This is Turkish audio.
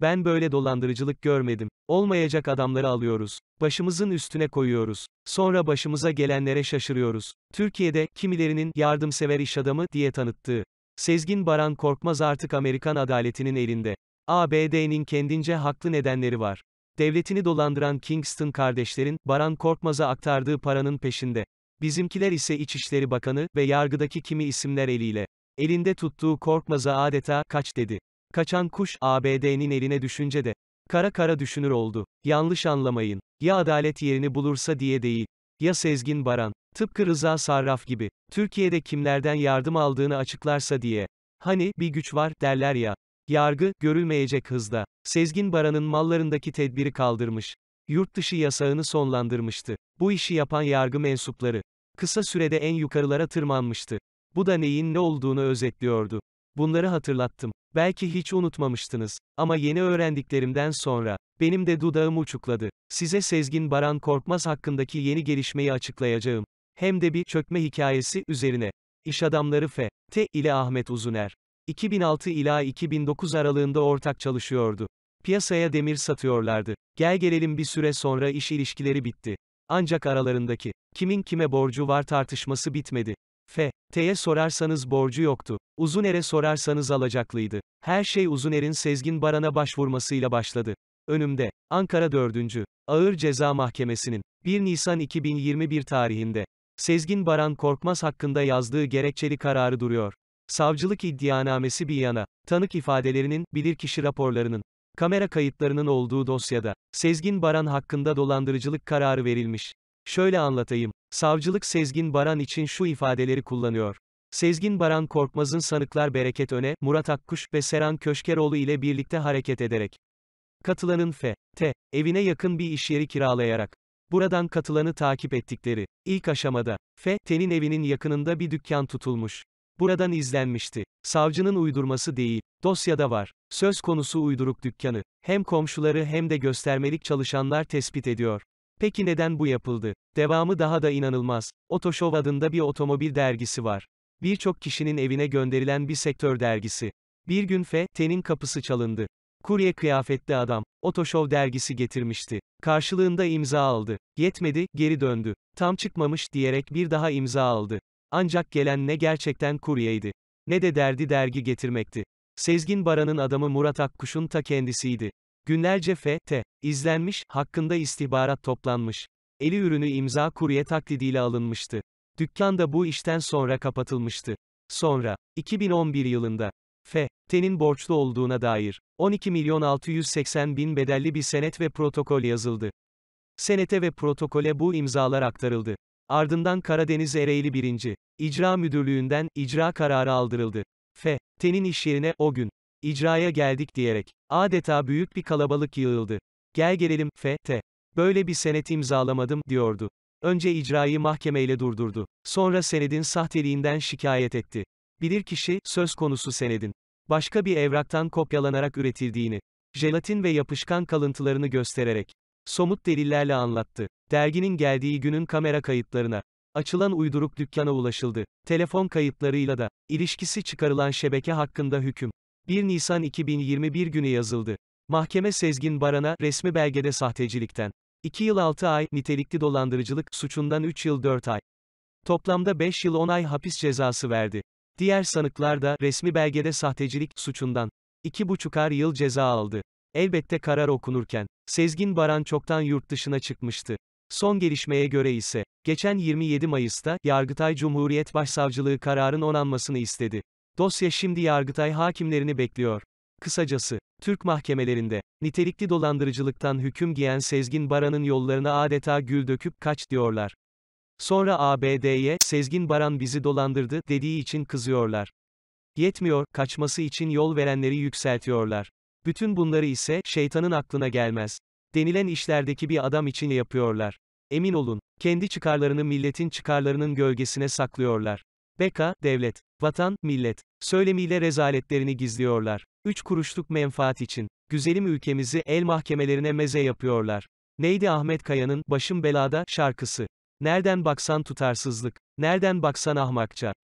Ben böyle dolandırıcılık görmedim. Olmayacak adamları alıyoruz. Başımızın üstüne koyuyoruz. Sonra başımıza gelenlere şaşırıyoruz. Türkiye'de, kimilerinin, yardımsever iş adamı, diye tanıttığı. Sezgin Baran Korkmaz artık Amerikan adaletinin elinde. ABD'nin kendince haklı nedenleri var. Devletini dolandıran Kingston kardeşlerin, Baran Korkmaz'a aktardığı paranın peşinde. Bizimkiler ise İçişleri Bakanı ve yargıdaki kimi isimler eliyle. Elinde tuttuğu Korkmaz'a adeta, kaç dedi. Kaçan kuş, ABD'nin eline düşünce de, kara kara düşünür oldu. Yanlış anlamayın. Ya adalet yerini bulursa diye değil. Ya Sezgin Baran, tıpkı Rıza Sarraf gibi, Türkiye'de kimlerden yardım aldığını açıklarsa diye. Hani, bir güç var, derler ya. Yargı, görülmeyecek hızda. Sezgin Baran'ın mallarındaki tedbiri kaldırmış. Yurt dışı yasağını sonlandırmıştı. Bu işi yapan yargı mensupları. Kısa sürede en yukarılara tırmanmıştı. Bu da neyin ne olduğunu özetliyordu. Bunları hatırlattım. Belki hiç unutmamıştınız. Ama yeni öğrendiklerimden sonra, benim de dudağım uçukladı. Size Sezgin Baran Korkmaz hakkındaki yeni gelişmeyi açıklayacağım. Hem de bir çökme hikayesi üzerine. İş adamları F. T. ile Ahmet Uzuner. 2006 ila 2009 aralığında ortak çalışıyordu. Piyasaya demir satıyorlardı. Gel gelelim bir süre sonra iş ilişkileri bitti. Ancak aralarındaki, kimin kime borcu var tartışması bitmedi. F. T'ye sorarsanız borcu yoktu. Uzuner'e sorarsanız alacaklıydı. Her şey Uzuner'in Sezgin Baran'a başvurmasıyla başladı. Önümde. Ankara 4. Ağır Ceza Mahkemesi'nin 1 Nisan 2021 tarihinde Sezgin Baran Korkmaz hakkında yazdığı gerekçeli kararı duruyor. Savcılık iddianamesi bir yana, tanık ifadelerinin, bilirkişi raporlarının, kamera kayıtlarının olduğu dosyada, Sezgin Baran hakkında dolandırıcılık kararı verilmiş. Şöyle anlatayım. Savcılık Sezgin Baran için şu ifadeleri kullanıyor. Sezgin Baran Korkmaz'ın sanıklar Bereket Öne, Murat Akkuş ve Seran Köşkeroğlu ile birlikte hareket ederek katılanın F. T. evine yakın bir iş yeri kiralayarak buradan katılanı takip ettikleri ilk aşamada F. T'nin evinin yakınında bir dükkan tutulmuş. Buradan izlenmişti. Savcının uydurması değil, dosyada var. Söz konusu uyduruk dükkanı. Hem komşuları hem de göstermelik çalışanlar tespit ediyor. Peki neden bu yapıldı? Devamı daha da inanılmaz. Otoşov adında bir otomobil dergisi var. Birçok kişinin evine gönderilen bir sektör dergisi. Bir gün F.T.'nin kapısı çalındı. Kurye kıyafetli adam, Otoşov dergisi getirmişti. Karşılığında imza aldı. Yetmedi, geri döndü. Tam çıkmamış diyerek bir daha imza aldı. Ancak gelen ne gerçekten kuryeydi. Ne de derdi dergi getirmekti. Sezgin Baran'ın adamı Murat Akkuş'un ta kendisiydi. Günlerce F.T. izlenmiş, hakkında istihbarat toplanmış. Eli ürünü imza kurye taklidiyle alınmıştı. Dükkan da bu işten sonra kapatılmıştı. Sonra, 2011 yılında, F.T.'nin borçlu olduğuna dair, 12 milyon 680 bin bedelli bir senet ve protokol yazıldı. Senete ve protokole bu imzalar aktarıldı. Ardından Karadeniz Ereğli 1. İcra Müdürlüğü'nden icra kararı aldırıldı. F.T.'nin iş yerine, o gün, icraya geldik diyerek, adeta büyük bir kalabalık yığıldı. Gel gelelim, F.T. Böyle bir senet imzalamadım, diyordu. Önce icrayı mahkemeyle durdurdu. Sonra senedin sahteliğinden şikayet etti. kişi söz konusu senedin. Başka bir evraktan kopyalanarak üretildiğini, jelatin ve yapışkan kalıntılarını göstererek, somut delillerle anlattı. Derginin geldiği günün kamera kayıtlarına, açılan uyduruk dükkana ulaşıldı. Telefon kayıtlarıyla da, ilişkisi çıkarılan şebeke hakkında hüküm. 1 Nisan 2021 günü yazıldı. Mahkeme Sezgin Baran'a, resmi belgede sahtecilikten 2 yıl 6 ay, nitelikli dolandırıcılık suçundan 3 yıl 4 ay. Toplamda 5 yıl 10 ay hapis cezası verdi. Diğer sanıklar da, resmi belgede sahtecilik suçundan 2,5'ar yıl ceza aldı. Elbette karar okunurken, Sezgin Baran çoktan yurt dışına çıkmıştı. Son gelişmeye göre ise, geçen 27 Mayıs'ta, Yargıtay Cumhuriyet Başsavcılığı kararın onanmasını istedi. Dosya şimdi Yargıtay hakimlerini bekliyor. Kısacası, Türk mahkemelerinde, nitelikli dolandırıcılıktan hüküm giyen Sezgin Baran'ın yollarına adeta gül döküp kaç diyorlar. Sonra ABD'ye, Sezgin Baran bizi dolandırdı, dediği için kızıyorlar. Yetmiyor, kaçması için yol verenleri yükseltiyorlar. Bütün bunları ise, şeytanın aklına gelmez. Denilen işlerdeki bir adam için yapıyorlar. Emin olun, kendi çıkarlarını milletin çıkarlarının gölgesine saklıyorlar. Beka, devlet, vatan, millet, söylemiyle rezaletlerini gizliyorlar. Üç kuruşluk menfaat için, güzelim ülkemizi el mahkemelerine meze yapıyorlar. Neydi Ahmet Kaya'nın, başım belada, şarkısı. Nereden baksan tutarsızlık, nereden baksan ahmakça.